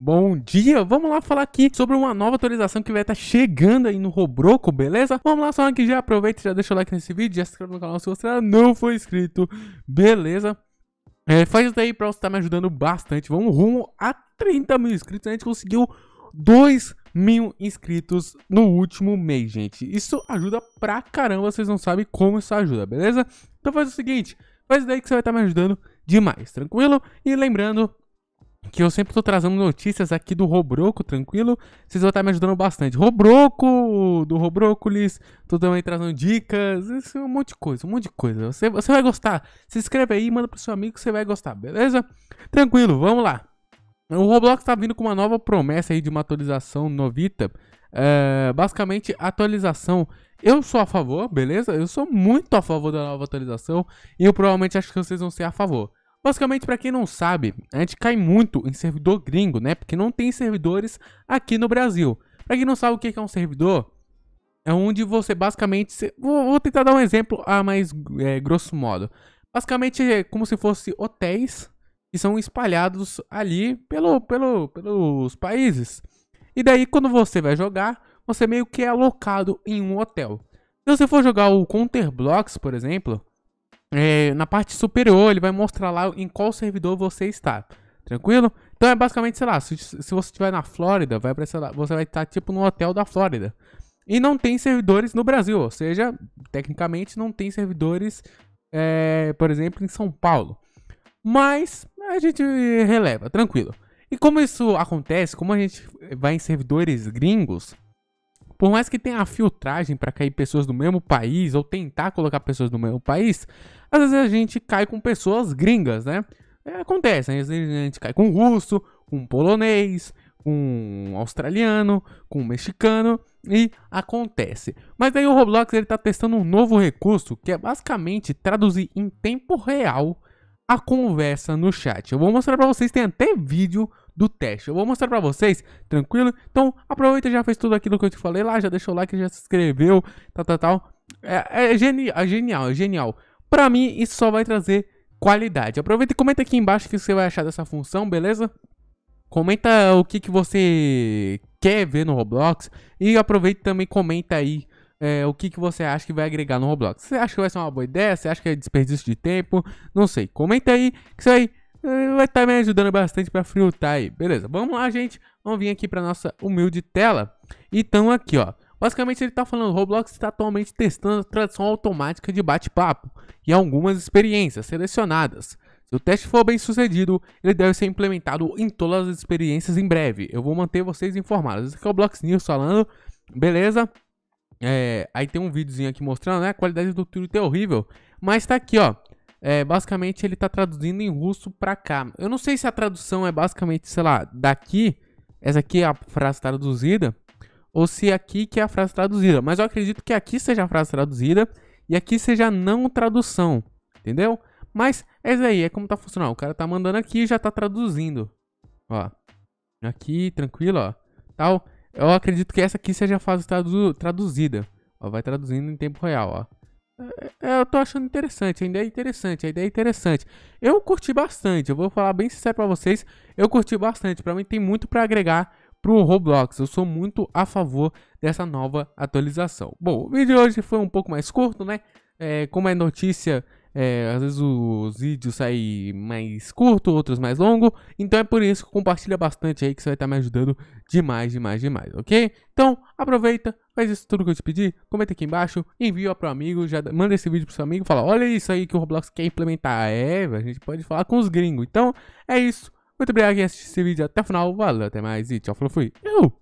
Bom dia, vamos lá falar aqui sobre uma nova atualização que vai estar tá chegando aí no Roblox, beleza? Vamos lá, só que já aproveita, já deixa o like nesse vídeo, já se inscreve no canal se você ainda não for inscrito, beleza? É, faz isso daí pra você estar tá me ajudando bastante, vamos rumo a 30 mil inscritos, a gente conseguiu 2 mil inscritos no último mês, gente. Isso ajuda pra caramba, vocês não sabem como isso ajuda, beleza? Então faz o seguinte, faz isso daí que você vai estar tá me ajudando demais, tranquilo? E lembrando que eu sempre tô trazendo notícias aqui do Robroco, tranquilo? Vocês vão estar me ajudando bastante. Robroco, do Robrócolis, tô também trazendo dicas, um monte de coisa, um monte de coisa. Você, você vai gostar. Se inscreve aí, manda pro seu amigo que você vai gostar, beleza? Tranquilo, vamos lá. O Roblox tá vindo com uma nova promessa aí de uma atualização novita. É, basicamente, atualização. Eu sou a favor, beleza? Eu sou muito a favor da nova atualização. E eu provavelmente acho que vocês vão ser a favor. Basicamente, para quem não sabe, a gente cai muito em servidor gringo, né? Porque não tem servidores aqui no Brasil. Para quem não sabe o que é um servidor, é onde você basicamente. Se... Vou tentar dar um exemplo a mais é, grosso modo. Basicamente é como se fosse hotéis que são espalhados ali pelo, pelo, pelos países. E daí, quando você vai jogar, você meio que é alocado em um hotel. Se você for jogar o Counter Blocks, por exemplo, é, na parte superior ele vai mostrar lá em qual servidor você está. Tranquilo? Então é basicamente, sei lá, se, se você estiver na Flórida, vai aparecer lá, você vai estar tipo no hotel da Flórida. E não tem servidores no Brasil, ou seja, tecnicamente não tem servidores, é, por exemplo, em São Paulo. Mas a gente releva, tranquilo. E como isso acontece, como a gente vai em servidores gringos, por mais que tenha a filtragem para cair pessoas do mesmo país ou tentar colocar pessoas do mesmo país, às vezes a gente cai com pessoas gringas, né? É, acontece, às vezes a gente cai com russo, com polonês, com australiano, com mexicano e acontece. Mas aí o Roblox ele tá testando um novo recurso que é basicamente traduzir em tempo real a conversa no chat. Eu vou mostrar para vocês, tem até vídeo do teste. Eu vou mostrar pra vocês, tranquilo? Então aproveita, já fez tudo aquilo que eu te falei lá, já deixou o like, já se inscreveu, tal, tal, tal. É, é, geni é genial, é genial. Pra mim, isso só vai trazer qualidade. Aproveita e comenta aqui embaixo o que você vai achar dessa função, beleza? Comenta o que, que você quer ver no Roblox e aproveita também comenta aí é, o que, que você acha que vai agregar no Roblox. Você acha que vai ser uma boa ideia? Você acha que é desperdício de tempo? Não sei. Comenta aí que isso aí vai estar tá me ajudando bastante para frutar aí. Beleza, vamos lá, gente. Vamos vir aqui para nossa humilde tela. Então aqui, ó. Basicamente ele está falando, Roblox está atualmente testando a tradução automática de bate-papo e algumas experiências selecionadas. Se o teste for bem sucedido, ele deve ser implementado em todas as experiências em breve. Eu vou manter vocês informados. Esse aqui é o Blox News falando, beleza? É, aí tem um videozinho aqui mostrando, né? A qualidade do Twitter é horrível. Mas tá aqui, ó. É, basicamente ele tá traduzindo em russo pra cá. Eu não sei se a tradução é basicamente, sei lá, daqui, essa aqui é a frase traduzida, ou se é aqui que é a frase traduzida. Mas eu acredito que aqui seja a frase traduzida e aqui seja não tradução, entendeu? Mas é isso aí, é como tá funcionando. O cara tá mandando aqui e já tá traduzindo. Ó, aqui, tranquilo, ó, tal. Eu acredito que essa aqui seja a frase tradu traduzida. Ó, vai traduzindo em tempo real, ó. É, é, eu tô achando interessante, a ideia é interessante, a ideia é interessante. Eu curti bastante, eu vou falar bem sincero para vocês, eu curti bastante. Para mim tem muito para agregar pro Roblox, eu sou muito a favor dessa nova atualização. Bom, o vídeo de hoje foi um pouco mais curto, né? É, como é notícia é, às vezes os vídeos saem mais curto, outros mais longo. Então é por isso que compartilha bastante aí que você vai estar tá me ajudando demais, demais, demais, ok? Então aproveita, faz isso tudo que eu te pedi, comenta aqui embaixo, envia para o amigo, já manda esse vídeo pro seu amigo, fala, olha isso aí que o Roblox quer implementar. É, a gente pode falar com os gringos. Então é isso. Muito obrigado por assistir esse vídeo até o final. Valeu, até mais e tchau, falou, fui. Eu!